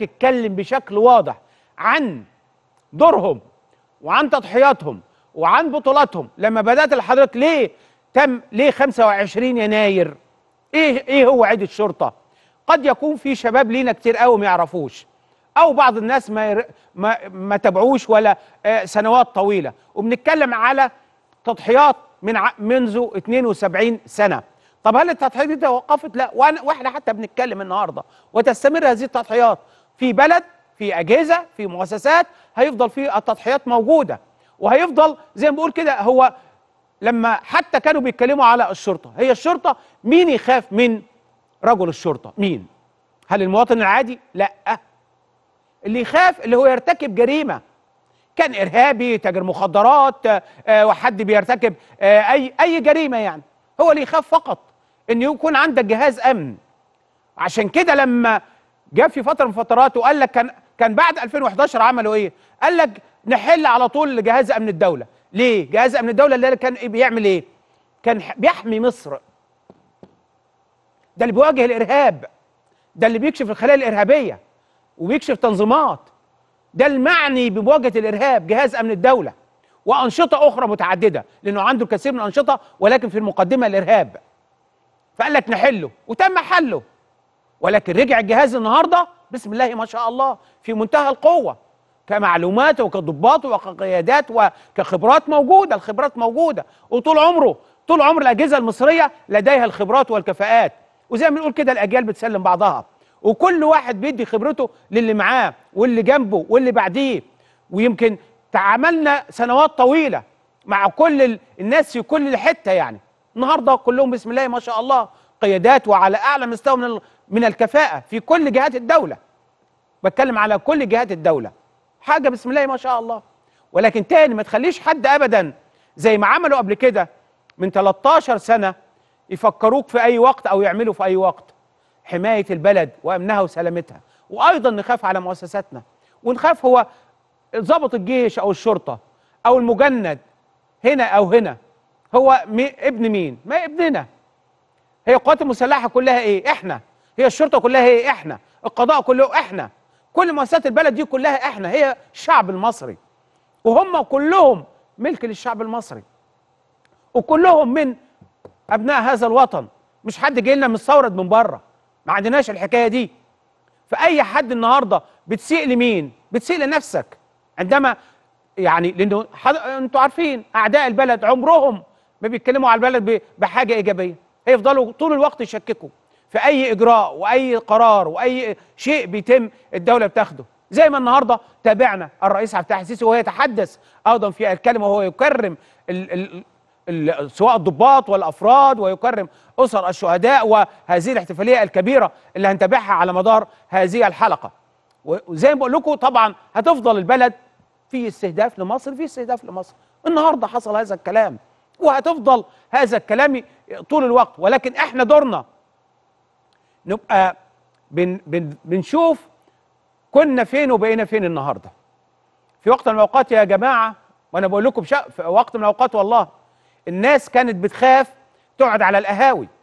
تتكلم بشكل واضح عن دورهم وعن تضحياتهم وعن بطولاتهم لما بدات لحضرتك ليه تم ليه 25 يناير ايه ايه هو عيد الشرطه قد يكون في شباب لينا كتير قوي ما يعرفوش او بعض الناس ما ير... ما, ما تابعوش ولا آه سنوات طويله وبنتكلم على تضحيات من ع... منذ 72 سنه طب هل التضحيات دي توقفت لا وانا واحنا حتى بنتكلم النهارده وتستمر هذه التضحيات في بلد في اجهزه في مؤسسات هيفضل في التضحيات موجوده وهيفضل زي ما بقول كده هو لما حتى كانوا بيتكلموا على الشرطه هي الشرطه مين يخاف من رجل الشرطه مين هل المواطن العادي لا اللي يخاف اللي هو يرتكب جريمه كان ارهابي تاجر مخدرات آه، وحد بيرتكب آه، اي اي جريمه يعني هو اللي يخاف فقط ان يكون عندك جهاز امن عشان كده لما جاب في فتره من فترات وقال لك كان كان بعد 2011 عملوا ايه؟ قال لك نحل على طول جهاز امن الدوله، ليه؟ جهاز امن الدوله اللي كان إيه بيعمل ايه؟ كان بيحمي مصر. ده اللي بيواجه الارهاب. ده اللي بيكشف الخلايا الارهابيه وبيكشف تنظيمات. ده المعني بمواجهه الارهاب جهاز امن الدوله وانشطه اخرى متعدده لانه عنده الكثير من الانشطه ولكن في المقدمه الارهاب. فقال لك نحله وتم حله ولكن رجع الجهاز النهارده بسم الله ما شاء الله في منتهى القوه كمعلومات وكضباط وكقيادات وكخبرات موجوده الخبرات موجوده وطول عمره طول عمر الاجهزه المصريه لديها الخبرات والكفاءات وزي ما بنقول كده الاجيال بتسلم بعضها وكل واحد بيدي خبرته للي معاه واللي جنبه واللي بعديه ويمكن تعاملنا سنوات طويله مع كل الناس في كل حته يعني النهارده كلهم بسم الله ما شاء الله قيادات وعلى اعلى مستوى من من الكفاءه في كل جهات الدوله بتكلم على كل جهات الدوله حاجه بسم الله ما شاء الله ولكن تاني ما تخليش حد ابدا زي ما عملوا قبل كده من 13 سنه يفكروك في اي وقت او يعملوا في اي وقت حمايه البلد وامنها وسلامتها وايضا نخاف على مؤسساتنا ونخاف هو ضابط الجيش او الشرطه او المجند هنا او هنا هو مي ابن مين ما ابننا هي القوات المسلحه كلها ايه احنا هي الشرطه كلها ايه احنا القضاء كله احنا كل مؤسسات البلد دي كلها احنا هي الشعب المصري وهم كلهم ملك للشعب المصري وكلهم من ابناء هذا الوطن مش حد جاي لنا مستورد من بره ما عندناش الحكايه دي فاي حد النهارده بتسيء لمين بتسيء لنفسك عندما يعني لانه حد... انتوا عارفين اعداء البلد عمرهم ما بيتكلموا على البلد ب... بحاجه ايجابيه هيفضلوا طول الوقت يشككوا في اي اجراء واي قرار واي شيء بيتم الدوله بتاخده زي ما النهارده تابعنا الرئيس عبد الفتاح السيسي وهو يتحدث ايضا في الكلمه وهو يكرم الـ الـ الـ سواء الضباط والافراد ويكرم اسر الشهداء وهذه الاحتفاليه الكبيره اللي هنتابعها على مدار هذه الحلقه وزي ما بقول لكم طبعا هتفضل البلد في استهداف لمصر في استهداف لمصر النهارده حصل هذا الكلام وهتفضل هذا الكلام طول الوقت ولكن احنا دورنا نبقى بن بن بنشوف كنا فين وبقينا فين النهارده في وقت من الاوقات يا جماعه وانا بقول لكم في وقت من الاوقات والله الناس كانت بتخاف تقعد على القهاوي